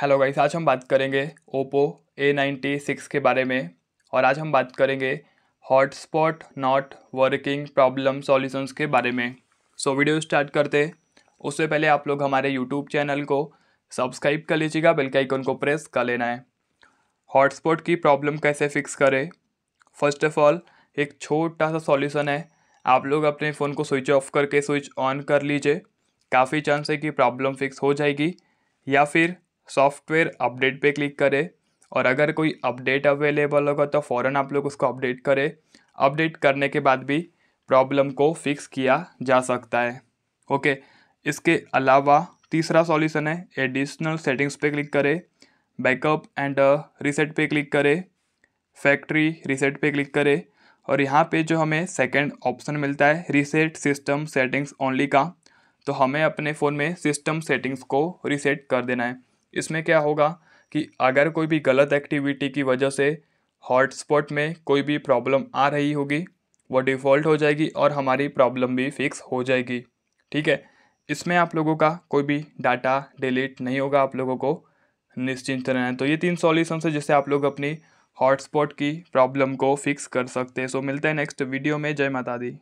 hello guys आज हम बात करेंगे ओप्पो ए नाइन्टी सिक्स के बारे में और आज हम बात करेंगे hotspot not working problem solutions के बारे में सो so, वीडियो स्टार्ट करते उससे पहले आप लोग हमारे यूट्यूब चैनल को सब्सक्राइब कर लीजिएगा बेल के आइकन को प्रेस कर लेना है हॉटस्पॉट की प्रॉब्लम कैसे फिक्स करें फर्स्ट ऑफ ऑल एक छोटा सा सॉल्यूशन है आप लोग अपने फ़ोन को स्विच ऑफ करके स्विच ऑन कर लीजिए काफ़ी चांस है कि प्रॉब्लम फिक्स हो जाएगी या फिर सॉफ्टवेयर अपडेट पे क्लिक करें और अगर कोई अपडेट अवेलेबल होगा तो फ़ौर आप लोग उसको अपडेट करें अपडेट करने के बाद भी प्रॉब्लम को फिक्स किया जा सकता है ओके इसके अलावा तीसरा सॉल्यूशन है एडिशनल सेटिंग्स पे क्लिक करें बैकअप एंड रीसेट पे क्लिक करें फैक्ट्री रीसेट पे क्लिक करें और यहाँ पे जो हमें सेकंड ऑप्शन मिलता है रीसेट सिस्टम सेटिंग्स ओनली का तो हमें अपने फ़ोन में सिस्टम सेटिंग्स को रीसेट कर देना है इसमें क्या होगा कि अगर कोई भी गलत एक्टिविटी की वजह से हॉटस्पॉट में कोई भी प्रॉब्लम आ रही होगी वो डिफ़ॉल्ट हो जाएगी और हमारी प्रॉब्लम भी फिक्स हो जाएगी ठीक है इसमें आप लोगों का कोई भी डाटा डिलीट नहीं होगा आप लोगों को निश्चिंत रहना तो ये तीन सॉल्यूशन है जिससे आप लोग अपनी हॉटस्पॉट की प्रॉब्लम को फिक्स कर सकते हैं सो मिलते हैं नेक्स्ट वीडियो में जय माता दी